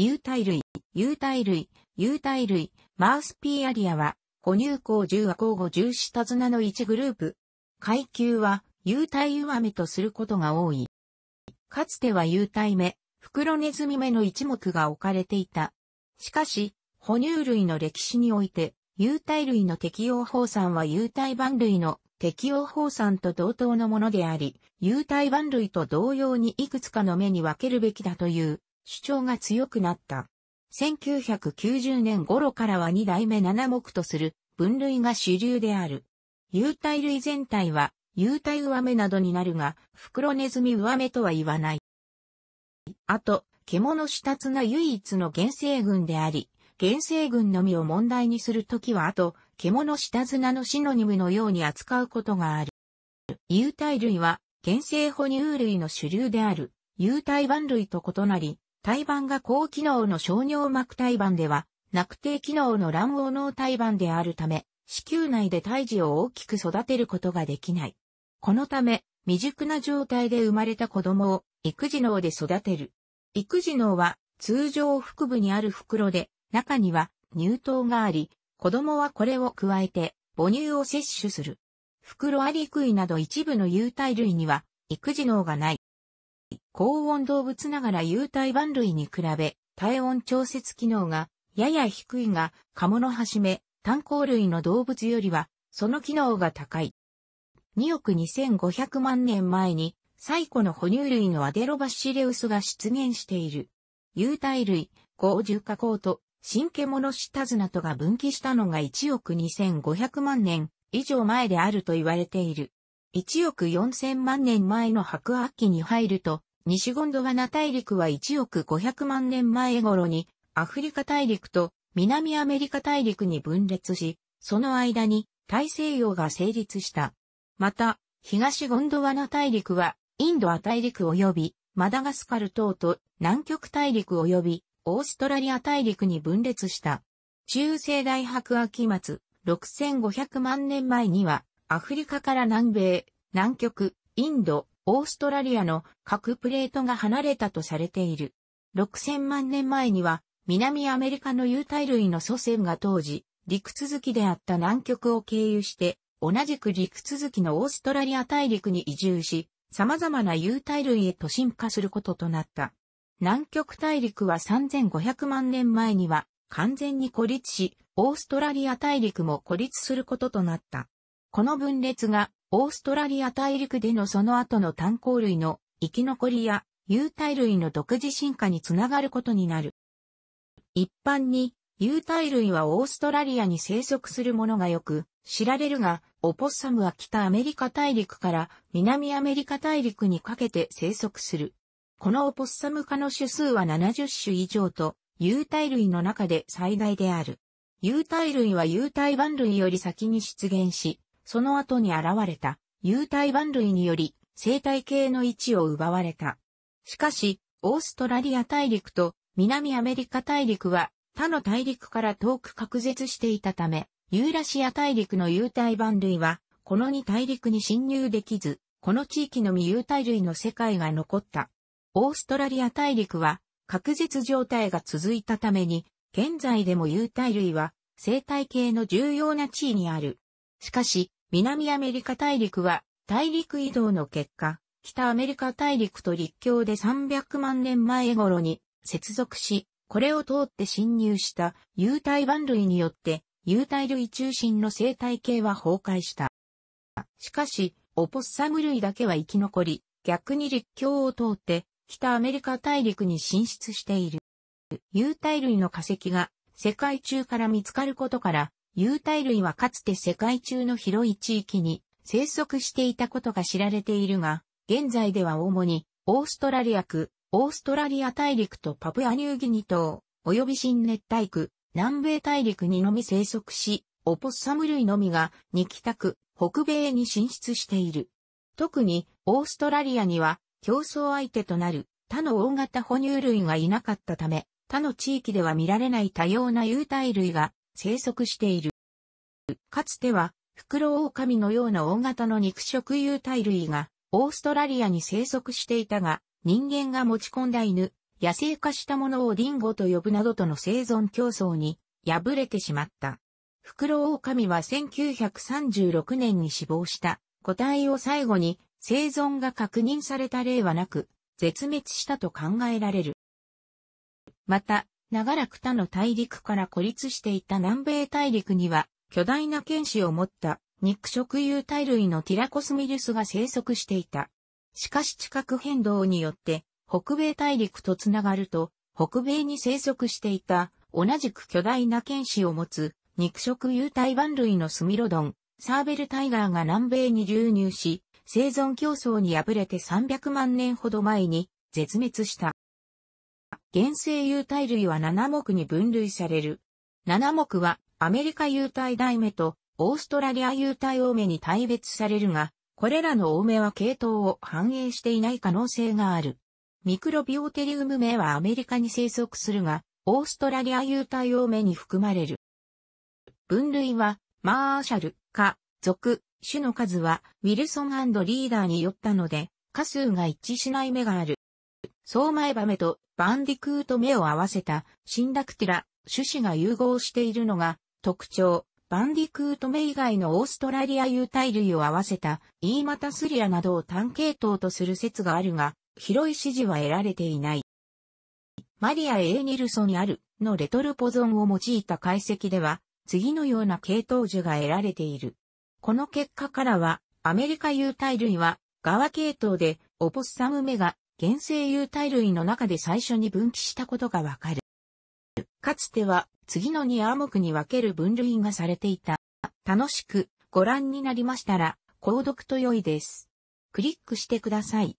有体類、有体類、有体類、マウスピーアリアは、哺乳口10は交互10下綱の1グループ。階級は、有体上目とすることが多い。かつては有体目、袋ネズミ目の一目が置かれていた。しかし、哺乳類の歴史において、有体類の適用法産は有体版類の適用法産と同等のものであり、有体版類と同様にいくつかの目に分けるべきだという主張が強くなった。1990年頃からは2代目7目とする分類が主流である。有体類全体は、有体上目などになるが、袋ネズミ上目とは言わない。あと、獣下綱唯一の原生群であり、原生群のみを問題にするときは、あと、獣下綱のシノニムのように扱うことがある。有体類は、原生哺乳類の主流である、有体板類と異なり、胎盤が高機能の小尿膜胎盤では、なくて低機能の卵黄脳胎盤であるため、子宮内で胎児を大きく育てることができない。このため、未熟な状態で生まれた子供を育児脳で育てる。育児脳は通常腹部にある袋で、中には乳糖があり、子供はこれを加えて母乳を摂取する。袋アリクイなど一部の有袋類には育児脳がない。高温動物ながら有体万類に比べ、体温調節機能がやや低いが、カモのはじめ、炭鉱類の動物よりは、その機能が高い。2億2500万年前に、最古の哺乳類のアデロバシレウスが出現している。有体類、高重加工と、新獣シタズナとが分岐したのが1億2500万年以上前であると言われている。1億4000万年前の白亜紀に入ると、西ゴンドワナ大陸は1億500万年前頃に、アフリカ大陸と南アメリカ大陸に分裂し、その間に大西洋が成立した。また、東ゴンドワナ大陸は、インドア大陸及び、マダガスカル島と南極大陸及び、オーストラリア大陸に分裂した。中世大白亜紀末、6500万年前には、アフリカから南米、南極、インド、オーストラリアの各プレートが離れたとされている。6000万年前には南アメリカの有袋類の祖先が当時陸続きであった南極を経由して同じく陸続きのオーストラリア大陸に移住し様々な有袋類へと進化することとなった。南極大陸は3500万年前には完全に孤立し、オーストラリア大陸も孤立することとなった。この分裂がオーストラリア大陸でのその後の炭鉱類の生き残りや有体類の独自進化につながることになる。一般に有体類はオーストラリアに生息するものがよく知られるが、オポッサムは北アメリカ大陸から南アメリカ大陸にかけて生息する。このオポッサム科の種数は70種以上と、有体類の中で最大である。有体類は有体板類より先に出現し、その後に現れた、有体番類により、生態系の位置を奪われた。しかし、オーストラリア大陸と南アメリカ大陸は他の大陸から遠く隔絶していたため、ユーラシア大陸の有体番類は、この2大陸に侵入できず、この地域の未有体類の世界が残った。オーストラリア大陸は、隔絶状態が続いたために、現在でも有体類は、生態系の重要な地位にある。しかし、南アメリカ大陸は大陸移動の結果、北アメリカ大陸と陸橋で300万年前頃に接続し、これを通って侵入した有体板類によって有体類中心の生態系は崩壊した。しかし、オポッサム類だけは生き残り、逆に陸橋を通って北アメリカ大陸に進出している。有体類の化石が世界中から見つかることから、有袋類はかつて世界中の広い地域に生息していたことが知られているが、現在では主にオーストラリア区、オーストラリア大陸とパプアニューギニ島、及び新熱帯区、南米大陸にのみ生息し、オポッサム類のみが、2北区、北米に進出している。特に、オーストラリアには、競争相手となる他の大型哺乳類がいなかったため、他の地域では見られない多様な有袋類が生息している。かつては、フクロオオカミのような大型の肉食有袋類が、オーストラリアに生息していたが、人間が持ち込んだ犬、野生化したものをリンゴと呼ぶなどとの生存競争に、敗れてしまった。フクロオオカミは1936年に死亡した個体を最後に生存が確認された例はなく、絶滅したと考えられる。また、長らく他の大陸から孤立していた南米大陸には、巨大な剣士を持った肉食有体類のティラコスミルスが生息していた。しかし地殻変動によって、北米大陸とつながると、北米に生息していた、同じく巨大な剣士を持つ、肉食有体番類のスミロドン、サーベルタイガーが南米に流入し、生存競争に敗れて300万年ほど前に絶滅した。原生有体類は7目に分類される。7目はアメリカ有体大目とオーストラリア有体大目に大別されるが、これらの多目は系統を反映していない可能性がある。ミクロビオテリウム目はアメリカに生息するが、オーストラリア有体大目に含まれる。分類は、マーシャル、科、属、種の数は、ウィルソンリーダーによったので、数が一致しない目がある。ソマエバメとバンディクーと目を合わせたシンダクティラ、種子が融合しているのが特徴。バンディクート目以外のオーストラリア有体類を合わせたイーマタスリアなどを単系統とする説があるが、広い支持は得られていない。マリア・エーニルソにあるのレトルポゾンを用いた解析では、次のような系統樹が得られている。この結果からは、アメリカ有体類は、側系統で、オポッサム目が原生有体類の中で最初に分岐したことがわかる。かつては次の2アーモクに分ける分類がされていた。楽しくご覧になりましたら、購読と良いです。クリックしてください。